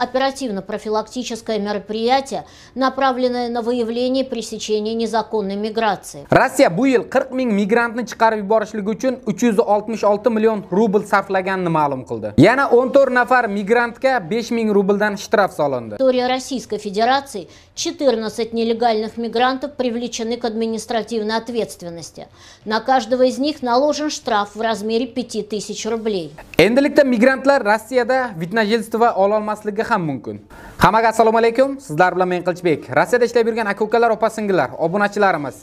Оперативно-профилактическое мероприятие, направленное на выявление и пресечение незаконной миграции. Россия bu yil 40 ming migrantni chiqarib yuborishligi uchun 366 миллион рубль sarflaganini ma'lum qildi. Яна 14 нафар migrantga 5 ming rubldan shtraf solindi. Территория Российской Федерации 14 нелегальных мигрантов привлечены к административной ответственности. На каждого из них наложен штраф в размере 5000 рублей. Endilikda migrantlar Rossiyada vitnajilstvo va ololmasligi ham mumkin hammaga assalomu alaykum sizlar bilan men qilichbek rossiyada ishlab yurgan aka ukalar opa singillar obunachilarimiz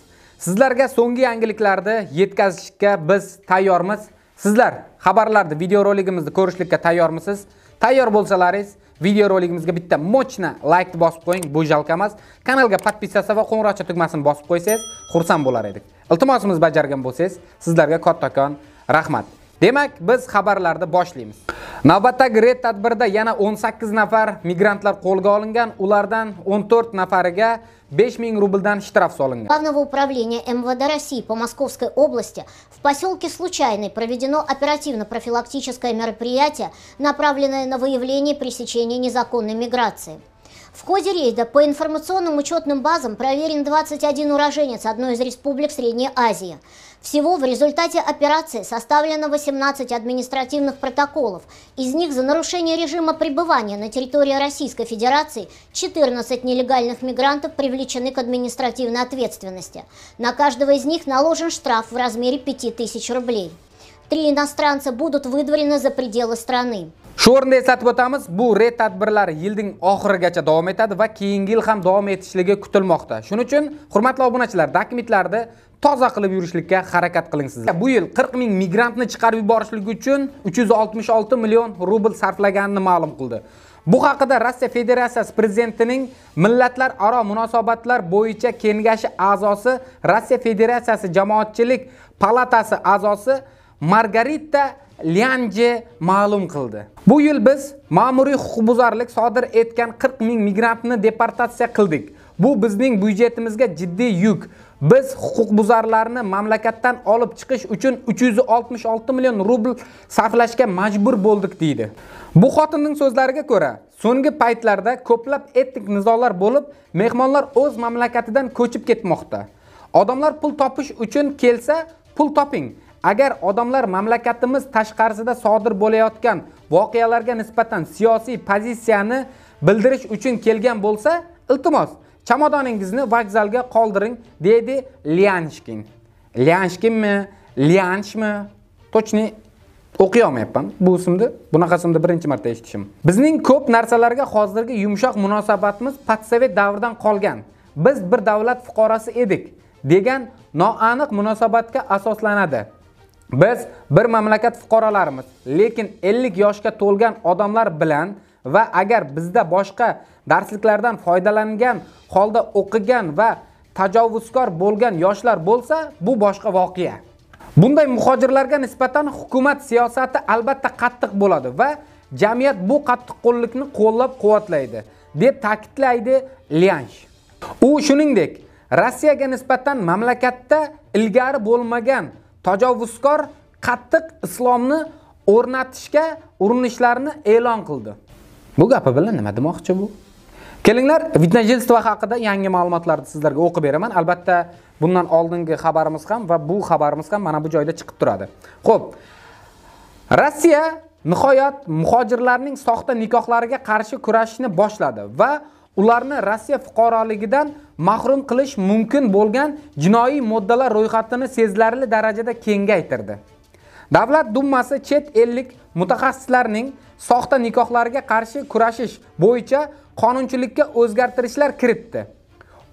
sizlarga so'nggi yangiliklarni yetkazishga biz tayyormiz sizlar xabarlarni videoroligimizni ko'rishlikka tayyormisiz tayyor bo'lsalaringiz videoroligimizga bitta mochna laykni bosib qo'ying bu jalka emas kanalga подписаться va qo'ng'iroqcha tugmasini bosib qo'ysangiz xursand bo'lar edik iltimosimiz bajargan bo'lsangiz sizlarga kattakon rahmat Демак, biz xabarlarni boshlaymiz navbatdagi red tadbirida яна 18 nafar мигрантлар колга olingan улардан 14 nafariga 5000 рубльдан штраф солинген. Главного управления МВД России по Московской области в поселке Случайный проведено оперативно-профилактическое мероприятие, направленное на выявление пресечения незаконной миграции. В ходе рейда по информационным учетным базам проверен 21 уроженец одной из республик Средней Азии. Всего в результате операции составлено 18 административных протоколов. Из них за нарушение режима пребывания на территории Российской Федерации 14 нелегальных мигрантов привлечены к административной ответственности. На каждого из них наложен штраф в размере 5000 рублей. Три иностранца будут выдворены за пределы страны. shu o'rinda eslatib o'tamiz bu reyd tadbirlari yilning oxirigacha davom etadi va keyingi yil ham davom etishligi kutilmoqda shuning uchun hurmatli obunachilar dokumentlarni toza qilib yurishlikka harakat qiling sizlar bu yil 40 ming migrantni chiqarib yuborishlik uchun 366 million rubl sarflaganini ma'lum qildi bu haqida rossiya federatsiyasi prezidentining millatlararo munosabatlar bo'yicha kengashi a'zosi rossiya federatsiyasi jamoatchilik palatasi a'zosi margarita Lianje ma'lum qildi. Bu yil biz ma'muriy huquqbuzarlik sodir etgan 40 ming migrantni deportatsiya qildik. Bu bizning byudjetimizga jiddiy yuk. Biz huquqbuzarlarni mamlakatdan olib chiqish uchun 366 million rubl sarflashga majbur bo'ldik deydi. Bu xotinning so'zlariga ko'ra, so'nggi paytlarda ko'plab etnik nizolar bo'lib, mehmonlar o'z mamlakatidan ko'chib ketmoqda. Odamlar pul topish uchun kelsa, pul toping. agar odamlar mamlakatimiz tashqarisida sodir bo'layotgan voqealarga nisbatan siyosiy pozitsiyani bildirish uchun kelgan bo'lsa iltimos chamadoningizni vokzalga qoldiring deydi lyanshkin lyanshkinmi lyanshmi точный o'qiy olmayapman bu ismni bunaqa ismni birinchi marta eshitishim bizning ko'p narsalarga hozirgi yumshoq munosabatimiz podsovet davridan qolgan biz bir davlat fuqarosi edik degan noaniq munosabatga asoslanadi Biz bir mamlakat fuqarolarimiz, lekin 50 yoshga to'lgan odamlar bilan va agar bizda boshqa darsliklardan foydalangan holda o'qigan va tajovuzkor bo'lgan yoshlar bo'lsa, bu boshqa voqea. Bunday muhojirlarga nisbatan hukumat siyosati albatta qattiq bo'ladi va jamiyat bu qattiqqo'llikni qo'llab-quvvatlaydi, deb ta'kidlaydi Liansh. U shuningdek, Rossiyaga nisbatan mamlakatda ilgari bo'lmagan tajovuzkor qattiq islomni o'rnatishga urinishlarini e'lon qildi. Bu gapi bilan nima demoqchi bu? Kelinglar, vidnajelstvo haqida yangi ma'lumotlarni sizlarga o'qib beraman. Albatta, bundan oldingi xabarimiz ham va bu xabarimiz ham mana bu joyda chiqib turadi. Xo'p. Rossiya nihoyat muhojirlarning soxta nikohlariga qarshi kurashishni boshladi va ularni Rossiya fuqaroligidan mahrum qilish mumkin bo'lgan jinoiy moddalar ro'yxatini sezilarli darajada kengaytirdi. Davlat Dumasi chet ellik mutaxassislarning soxta nikohlarga qarshi kurashish bo'yicha qonunchilikka o'zgartirishlar kiritdi.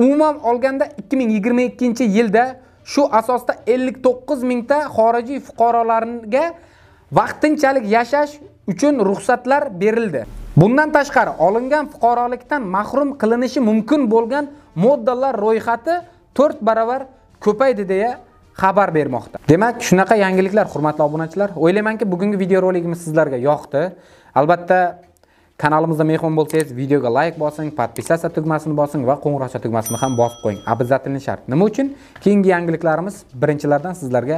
Umuman olganda 2022-yilda shu asosda 59 mingta xorijiy fuqarolarga vaqtinchalik yashash uchun ruxsatlar berildi. bundan tashqari olingan fuqarolikdan mahrum qilinishi mumkin bo'lgan moddalar ro'yxati 4 baravar ko'paydi deya xabar bermoqda demak shunaqa yangiliklar hurmatli obunachilar o'ylaymanki bugungi videorolikimiz sizlarga yoqdi albatta kanalimizda mehmon bo'lsangiz videoga layk bosing подписаться tugmasini bosing va qo'ng'iroqcha tugmasini ham bosib qo'ying обязательный shart nima uchun keyingi yangiliklarimiz birinchilardan sizlarga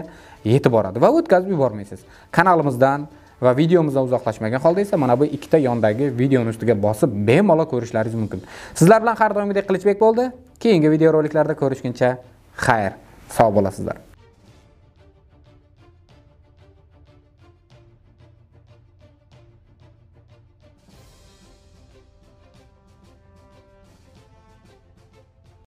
yetib boradi va o'tkazib yubormaysiz kanalimizdan va videomizdan uzoqlashmagan holda esa mana bu ikkita yondagi videoni ustiga bosib bemalol ko'rishlaringiz mumkin sizlar bilan har doimgidek qilichbek bo'ldi keyingi videoroliklarda ko'rishguncha xayr sog' bo'lasizlar